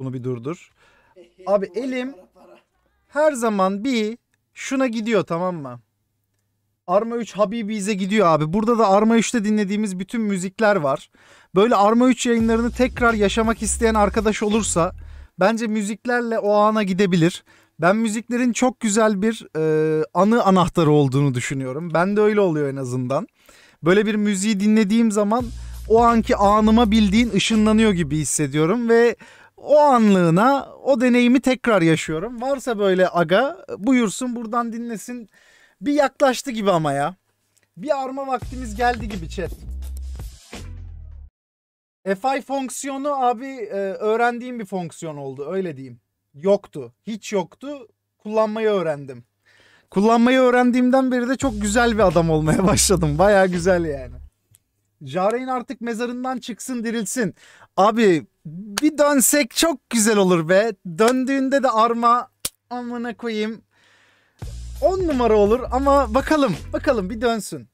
Bunu bir durdur. Abi elim her zaman bir şuna gidiyor tamam mı? Arma 3 Habibi'ze gidiyor abi. Burada da Arma 3'te dinlediğimiz bütün müzikler var. Böyle Arma 3 yayınlarını tekrar yaşamak isteyen arkadaş olursa bence müziklerle o ana gidebilir. Ben müziklerin çok güzel bir e, anı anahtarı olduğunu düşünüyorum. Ben de öyle oluyor en azından. Böyle bir müziği dinlediğim zaman o anki anıma bildiğin ışınlanıyor gibi hissediyorum ve o anlığına o deneyimi tekrar yaşıyorum. Varsa böyle aga buyursun buradan dinlesin. Bir yaklaştı gibi ama ya. Bir arma vaktimiz geldi gibi chat. FI fonksiyonu abi e, öğrendiğim bir fonksiyon oldu öyle diyeyim. Yoktu. Hiç yoktu. Kullanmayı öğrendim. Kullanmayı öğrendiğimden beri de çok güzel bir adam olmaya başladım. Baya güzel yani. Jaren artık mezarından çıksın dirilsin. Abi bir dönsek çok güzel olur be. Döndüğünde de arma amına koyayım. 10 numara olur ama bakalım. Bakalım bir dönsün.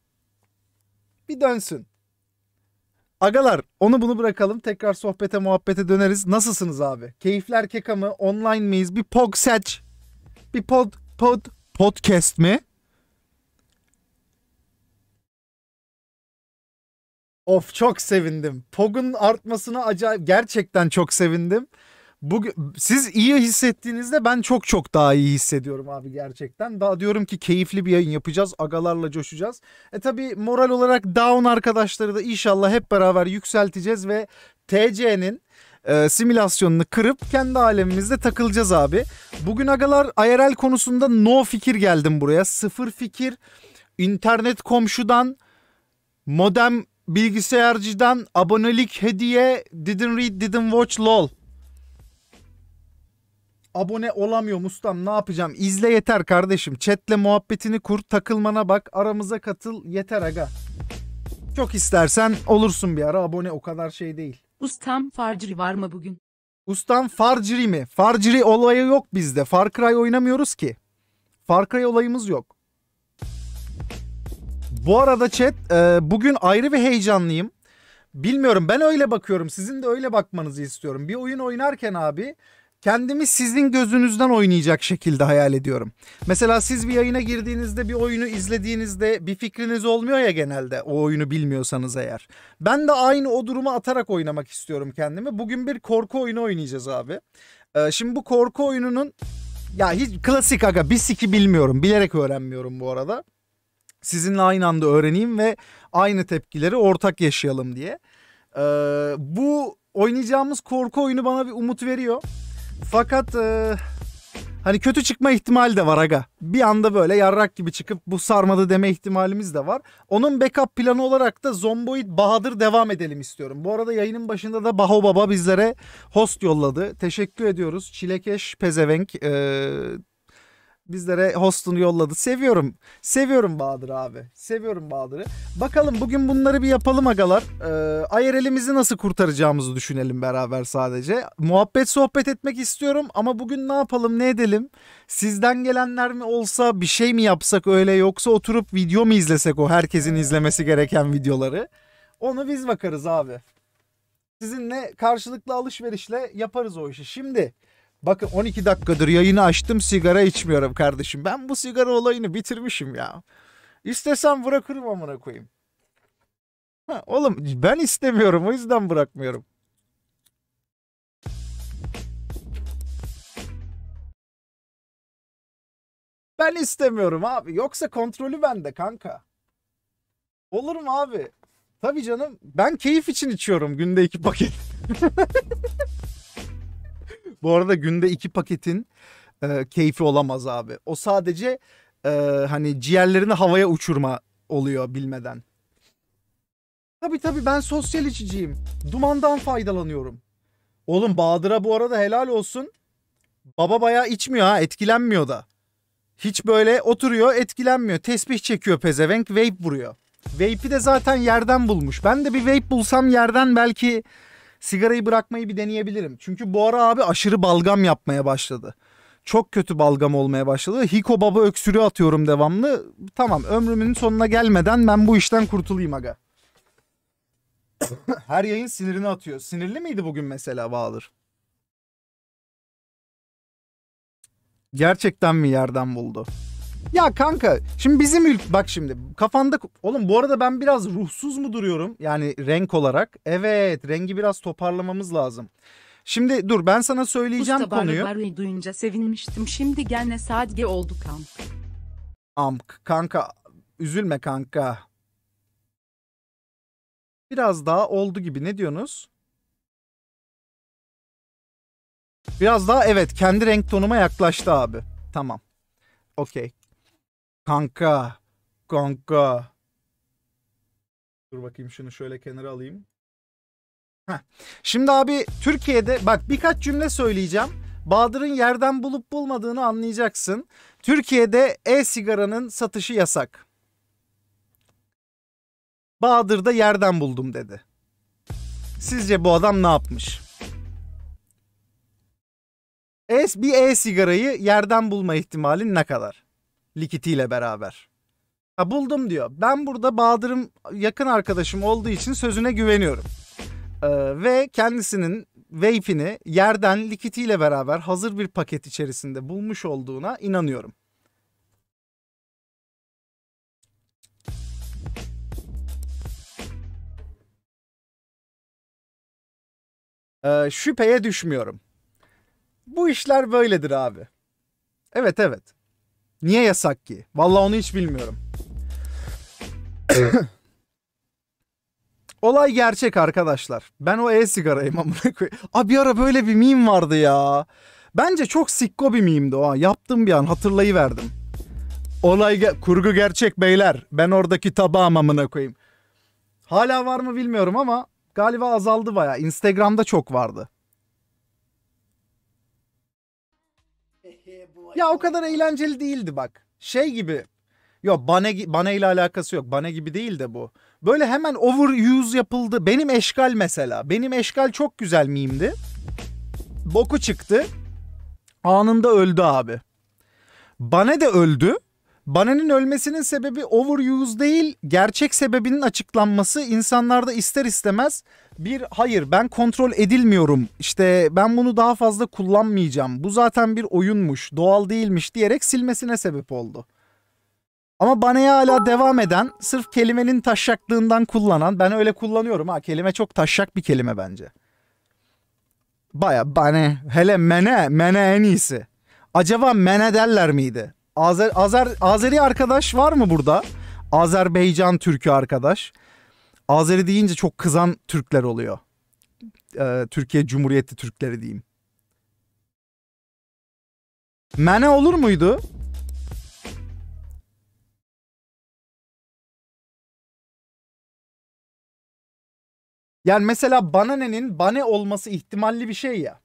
Bir dönsün. Agalar onu bunu bırakalım. Tekrar sohbete muhabbete döneriz. Nasılsınız abi? Keyifler keka mı? Online miyiz? Bir pog seç. Bir pod pod podcast mi? Of çok sevindim. POG'un artmasına acayip gerçekten çok sevindim. Bugün siz iyi hissettiğinizde ben çok çok daha iyi hissediyorum abi gerçekten. Daha diyorum ki keyifli bir yayın yapacağız. Agalarla coşacağız. E tabi moral olarak down arkadaşları da inşallah hep beraber yükselteceğiz ve TC'nin e, simülasyonunu kırıp kendi alemimizde takılacağız abi. Bugün agalar IRL konusunda no fikir geldim buraya. Sıfır fikir. internet komşudan modem Bilgisayarcıdan abonelik hediye didn't read didn't watch lol. Abone olamıyorum ustam ne yapacağım? İzle yeter kardeşim. Chatle muhabbetini kur, takılmana bak, aramıza katıl yeter aga. Çok istersen olursun bir ara abone o kadar şey değil. Ustam Farciri var mı bugün? Ustam Farciri mi? Farciri olayı yok bizde. Far Cry oynamıyoruz ki. Far Cry olayımız yok. Bu arada chat e, bugün ayrı ve heyecanlıyım. Bilmiyorum ben öyle bakıyorum. Sizin de öyle bakmanızı istiyorum. Bir oyun oynarken abi kendimi sizin gözünüzden oynayacak şekilde hayal ediyorum. Mesela siz bir yayına girdiğinizde bir oyunu izlediğinizde bir fikriniz olmuyor ya genelde o oyunu bilmiyorsanız eğer. Ben de aynı o durumu atarak oynamak istiyorum kendimi. Bugün bir korku oyunu oynayacağız abi. Ee, şimdi bu korku oyununun ya hiç klasik aga bir siki bilmiyorum bilerek öğrenmiyorum bu arada sizinle aynı anda öğreneyim ve aynı tepkileri ortak yaşayalım diye. Ee, bu oynayacağımız korku oyunu bana bir umut veriyor. Fakat e, hani kötü çıkma ihtimali de var aga. Bir anda böyle yarrak gibi çıkıp bu sarmadı deme ihtimalimiz de var. Onun backup planı olarak da Zomboid Bahadır devam edelim istiyorum. Bu arada yayının başında da Baho Baba bizlere host yolladı. Teşekkür ediyoruz. Çilekeş Pezevenk e, bizlere hostunu yolladı. Seviyorum. Seviyorum Bahadır abi. Seviyorum Bahadır'ı. Bakalım bugün bunları bir yapalım agalar. Ee, ayerelimizi nasıl kurtaracağımızı düşünelim beraber sadece. Muhabbet sohbet etmek istiyorum ama bugün ne yapalım ne edelim? Sizden gelenler mi olsa bir şey mi yapsak öyle yoksa oturup video mu izlesek o herkesin izlemesi gereken videoları? Onu biz bakarız abi. Sizinle karşılıklı alışverişle yaparız o işi. Şimdi Bakın 12 dakikadır yayını açtım sigara içmiyorum kardeşim. Ben bu sigara olayını bitirmişim ya. İstesem bırakırım amına koyayım. Ha, oğlum ben istemiyorum o yüzden bırakmıyorum. Ben istemiyorum abi. Yoksa kontrolü bende kanka. Olur mu abi? Tabii canım. Ben keyif için içiyorum günde iki paket. Bu arada günde iki paketin e, keyfi olamaz abi. O sadece e, hani ciğerlerini havaya uçurma oluyor bilmeden. Tabii tabii ben sosyal içiciyim. Dumandan faydalanıyorum. Oğlum Bahadır'a bu arada helal olsun. Baba bayağı içmiyor ha etkilenmiyor da. Hiç böyle oturuyor etkilenmiyor. Tesbih çekiyor pezevenk vape vuruyor. Vape'i de zaten yerden bulmuş. Ben de bir vape bulsam yerden belki sigarayı bırakmayı bir deneyebilirim. Çünkü bu ara abi aşırı balgam yapmaya başladı. Çok kötü balgam olmaya başladı. Hiko baba öksürü atıyorum devamlı. Tamam ömrümün sonuna gelmeden ben bu işten kurtulayım aga. Her yayın sinirini atıyor. Sinirli miydi bugün mesela Bahadır? Gerçekten mi yerden buldu? Ya kanka şimdi bizim ülk bak şimdi kafanda oğlum bu arada ben biraz ruhsuz mu duruyorum yani renk olarak? Evet rengi biraz toparlamamız lazım. Şimdi dur ben sana söyleyeceğim Mustafa konuyu. Mustafa duyunca sevinmiştim şimdi gene sadge oldu kamp. Amk kanka üzülme kanka. Biraz daha oldu gibi ne diyorsunuz? Biraz daha evet kendi renk tonuma yaklaştı abi. Tamam. Okey. Kanka. Kanka. Dur bakayım şunu şöyle kenara alayım. Heh. Şimdi abi Türkiye'de bak birkaç cümle söyleyeceğim. Bahadır'ın yerden bulup bulmadığını anlayacaksın. Türkiye'de e-sigaranın satışı yasak. Bahadır da yerden buldum dedi. Sizce bu adam ne yapmış? E, bir e-sigarayı yerden bulma ihtimalin ne kadar? ile beraber. Ha, buldum diyor. Ben burada Bahadır'ım yakın arkadaşım olduğu için sözüne güveniyorum. Ee, ve kendisinin vape'ini yerden ile beraber hazır bir paket içerisinde bulmuş olduğuna inanıyorum. Ee, şüpheye düşmüyorum. Bu işler böyledir abi. Evet evet. Niye yasak ki? Vallahi onu hiç bilmiyorum. Olay gerçek arkadaşlar. Ben o e-sigarayım amına koyayım. Abi bir ara böyle bir meme vardı ya. Bence çok sikko bir meme'di o. Yaptım bir an hatırlayıverdim. Olay ge- kurgu gerçek beyler. Ben oradaki tabağım amına koyayım. Hala var mı bilmiyorum ama galiba azaldı baya. Instagram'da çok vardı. Ya o kadar eğlenceli değildi bak. Şey gibi. Yok bane, bane ile alakası yok. Bane gibi değil de bu. Böyle hemen overuse yapıldı. Benim eşkal mesela. Benim eşkal çok güzel miyimdi. Boku çıktı. Anında öldü abi. Bane de öldü. Bana'nın ölmesinin sebebi overuse değil, gerçek sebebinin açıklanması insanlarda ister istemez bir hayır ben kontrol edilmiyorum. işte ben bunu daha fazla kullanmayacağım. Bu zaten bir oyunmuş, doğal değilmiş diyerek silmesine sebep oldu. Ama Bana'ya hala devam eden, sırf kelimenin taşşaklığından kullanan, ben öyle kullanıyorum ha kelime çok taşşak bir kelime bence. Baya bane, hele mene, mene en iyisi. Acaba mene derler miydi? Azer, Azer, Azeri arkadaş var mı burada? Azerbaycan Türkü arkadaş. Azeri deyince çok kızan Türkler oluyor. Ee, Türkiye Cumhuriyeti Türkleri diyeyim. Mene olur muydu? Yani mesela bananenin bane olması ihtimalli bir şey ya.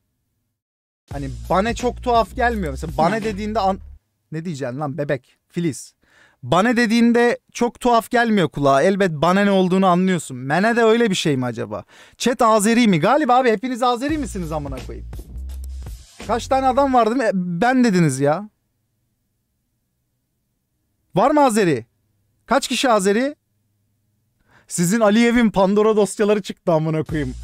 Hani bane çok tuhaf gelmiyor. Mesela bane hmm. dediğinde an ne diyeceksin lan bebek Filiz. Bane dediğinde çok tuhaf gelmiyor kulağa. Elbet bane ne olduğunu anlıyorsun. Mene de öyle bir şey mi acaba? Chat Azeri mi? Galiba abi hepiniz Azeri misiniz amına koyayım? Kaç tane adam vardı mı? E, ben dediniz ya. Var mı Azeri? Kaç kişi Azeri? Sizin Aliyev'in Pandora dosyaları çıktı amına koyayım.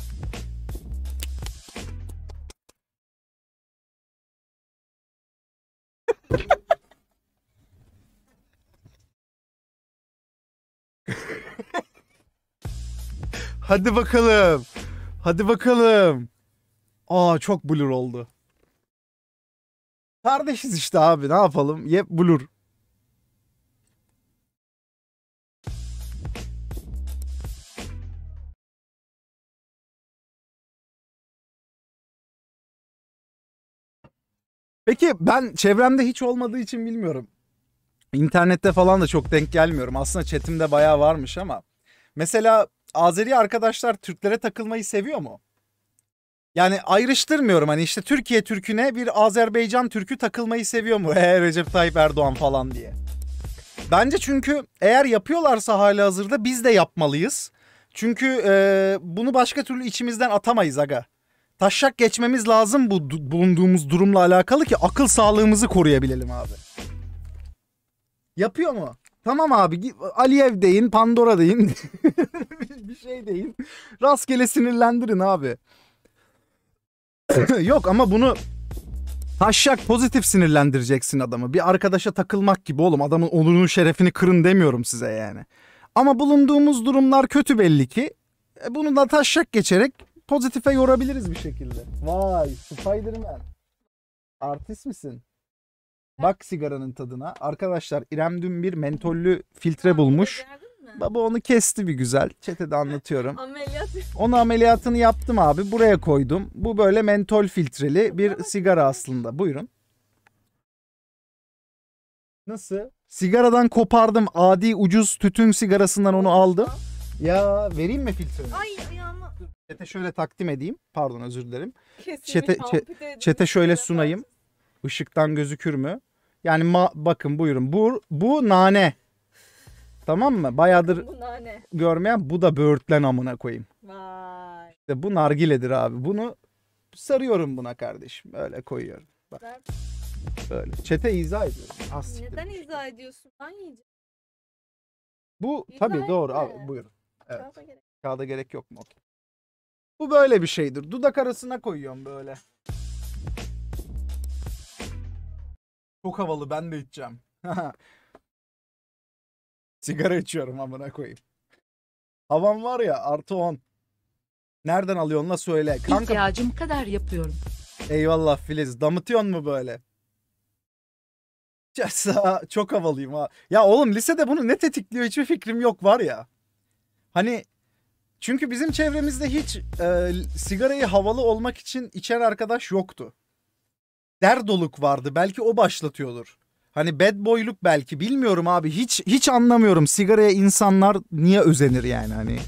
Hadi bakalım. Hadi bakalım. Aa çok blur oldu. Kardeşiz işte abi ne yapalım? Yep blur. Peki ben çevremde hiç olmadığı için bilmiyorum. İnternette falan da çok denk gelmiyorum. Aslında chatimde bayağı varmış ama. Mesela Azeri arkadaşlar Türklere takılmayı seviyor mu? Yani ayrıştırmıyorum hani işte Türkiye Türküne bir Azerbaycan Türkü takılmayı seviyor mu? Eğer Recep Tayyip Erdoğan falan diye. Bence çünkü eğer yapıyorlarsa hali hazırda biz de yapmalıyız. Çünkü e, bunu başka türlü içimizden atamayız aga. Taşak geçmemiz lazım bu bulunduğumuz durumla alakalı ki akıl sağlığımızı koruyabilelim abi. Yapıyor mu? Tamam abi Aliyev deyin, Pandora deyin. bir şey değil. Rastgele sinirlendirin abi. Yok ama bunu taşşak pozitif sinirlendireceksin adamı. Bir arkadaşa takılmak gibi oğlum adamın onurunun şerefini kırın demiyorum size yani. Ama bulunduğumuz durumlar kötü belli ki. E, bunu da taşşak geçerek pozitife yorabiliriz bir şekilde. Vay Spiderman. Artist misin? Bak sigaranın tadına. Arkadaşlar İrem dün bir mentollü filtre bulmuş mi? Baba onu kesti bir güzel. Çetede anlatıyorum. Ameliyat. Onu ameliyatını yaptım abi. Buraya koydum. Bu böyle mentol filtreli bir sigara aslında. Buyurun. Nasıl? Sigaradan kopardım. Adi ucuz tütün sigarasından onu aldım. Ya vereyim mi filtreni? Ay ama. Çete şöyle takdim edeyim. Pardon özür dilerim. Kesilmiş çete, çe- çete şöyle sunayım. Işıktan gözükür mü? Yani ma- bakın buyurun. Bu, bu nane. Tamam mı? Bayağıdır görmeyen bu da böğürtlen amına koyayım. Vay. İşte bu nargiledir abi. Bunu sarıyorum buna kardeşim. Öyle koyuyorum. Bak. Böyle. Çete izah ediyorum. Az ah, Neden şey. izah ediyorsun? Ben yiyeceğim. Bu İzah tabii doğru. Abi buyurun. Evet. Kağıda gerek. Kağıda gerek yok mu? Okey. Bu böyle bir şeydir. Dudak arasına koyuyorum böyle. Çok havalı ben de içeceğim. Sigara içiyorum amına koyayım. Havan var ya artı 10. Nereden alıyorsun la söyle. Kanka... İhtiyacım kadar yapıyorum. Eyvallah Filiz. Damıtıyorsun mu böyle? Yasa, çok havalıyım ha. Ya oğlum lisede bunu ne tetikliyor hiçbir fikrim yok var ya. Hani çünkü bizim çevremizde hiç e, sigarayı havalı olmak için içen arkadaş yoktu. Derdoluk vardı. Belki o başlatıyordur. Hani bad boyluk belki bilmiyorum abi. Hiç hiç anlamıyorum. Sigaraya insanlar niye özenir yani hani.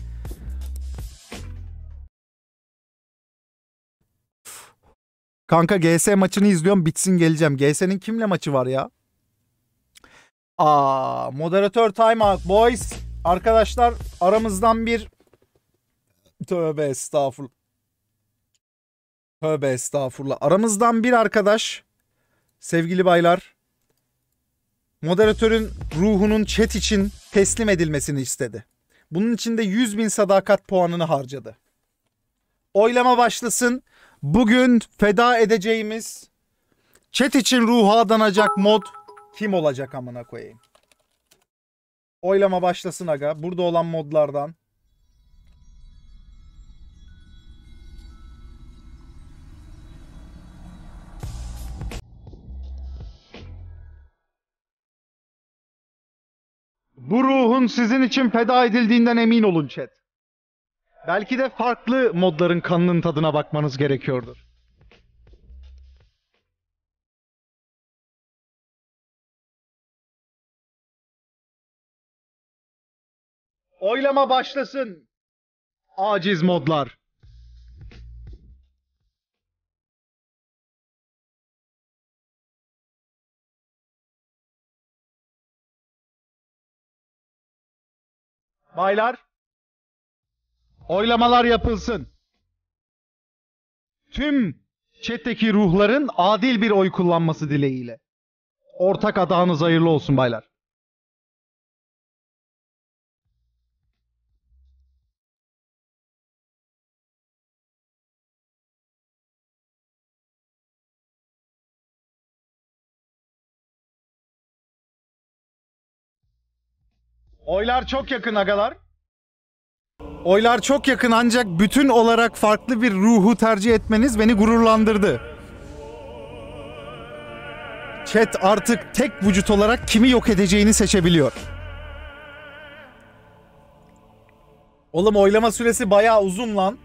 Kanka GS maçını izliyorum bitsin geleceğim. GS'nin kimle maçı var ya? Aa, moderatör timeout boys. Arkadaşlar aramızdan bir tövbe estağfurullah. Tövbe estağfurullah. Aramızdan bir arkadaş sevgili baylar moderatörün ruhunun chat için teslim edilmesini istedi. Bunun için de 100 bin sadakat puanını harcadı. Oylama başlasın. Bugün feda edeceğimiz chat için ruha danacak mod kim olacak amına koyayım? Oylama başlasın aga. Burada olan modlardan Bu ruhun sizin için feda edildiğinden emin olun chat. Belki de farklı modların kanının tadına bakmanız gerekiyordur. Oylama başlasın. Aciz modlar. Baylar, oylamalar yapılsın. Tüm çetteki ruhların adil bir oy kullanması dileğiyle. Ortak adağınız hayırlı olsun baylar. Oylar çok yakın agalar. Oylar çok yakın ancak bütün olarak farklı bir ruhu tercih etmeniz beni gururlandırdı. Chat artık tek vücut olarak kimi yok edeceğini seçebiliyor. Oğlum oylama süresi bayağı uzun lan.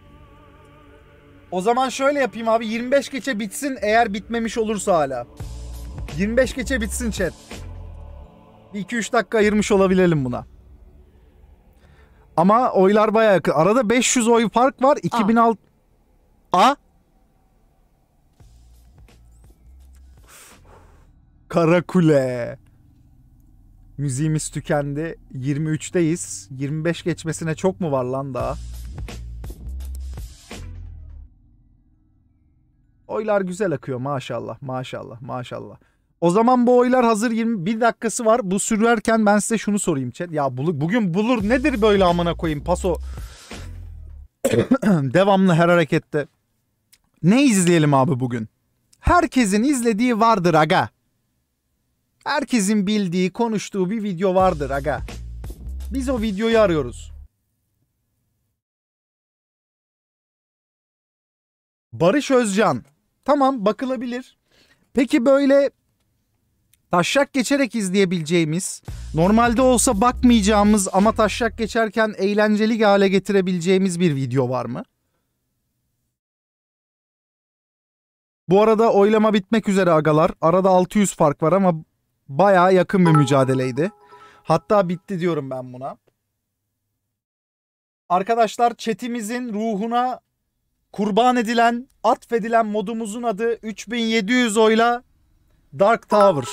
O zaman şöyle yapayım abi 25 geçe bitsin eğer bitmemiş olursa hala. 25 geçe bitsin chat. 2-3 dakika ayırmış olabilelim buna. Ama oylar baya yakın. Arada 500 oy fark var. 2006 A. Karakule. Müziğimiz tükendi. 23'teyiz. 25 geçmesine çok mu var lan daha? Oylar güzel akıyor maşallah maşallah maşallah. O zaman bu oylar hazır 21 dakikası var. Bu sürerken ben size şunu sorayım chat. Ya bulu, bugün bulur nedir böyle amına koyayım paso. Devamlı her harekette. Ne izleyelim abi bugün? Herkesin izlediği vardır aga. Herkesin bildiği, konuştuğu bir video vardır aga. Biz o videoyu arıyoruz. Barış Özcan. Tamam bakılabilir. Peki böyle taşak geçerek izleyebileceğimiz, normalde olsa bakmayacağımız ama taşak geçerken eğlenceli hale getirebileceğimiz bir video var mı? Bu arada oylama bitmek üzere agalar. Arada 600 fark var ama baya yakın bir mücadeleydi. Hatta bitti diyorum ben buna. Arkadaşlar chatimizin ruhuna kurban edilen, atfedilen modumuzun adı 3700 oyla Dark Tower.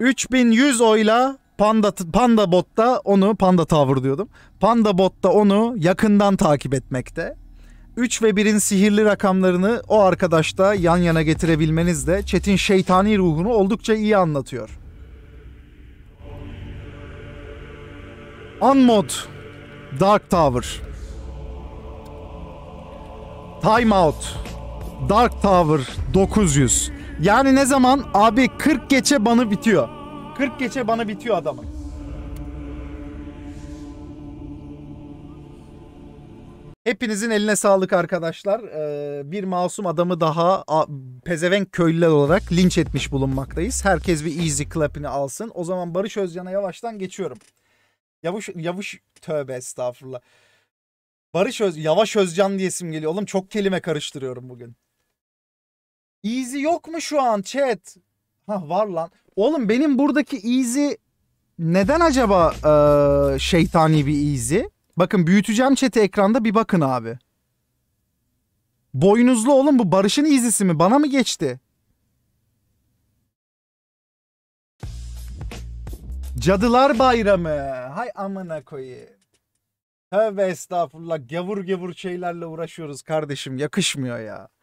3100 oyla Panda Panda Bot'ta onu Panda tavır diyordum. Panda Bot'ta onu yakından takip etmekte. 3 ve 1'in sihirli rakamlarını o arkadaşta yan yana getirebilmeniz de Çetin şeytani ruhunu oldukça iyi anlatıyor. Unmod Dark Tower Timeout Dark Tower 900 yani ne zaman? Abi 40 geçe bana bitiyor. 40 geçe bana bitiyor adamın. Hepinizin eline sağlık arkadaşlar. Ee, bir masum adamı daha pezevenk köylüler olarak linç etmiş bulunmaktayız. Herkes bir easy clap'ini alsın. O zaman Barış Özcan'a yavaştan geçiyorum. Yavuş, yavuş tövbe estağfurullah. Barış Öz, Yavaş Özcan diyesim geliyor. Oğlum çok kelime karıştırıyorum bugün. Easy yok mu şu an chat? Ha var lan. Oğlum benim buradaki easy neden acaba e, şeytani bir easy? Bakın büyüteceğim chat'i ekranda bir bakın abi. Boynuzlu oğlum bu Barış'ın easy'si mi? Bana mı geçti? Cadılar Bayramı. Hay amına koyayım. Tövbe estağfurullah. Gavur gavur şeylerle uğraşıyoruz kardeşim. Yakışmıyor ya.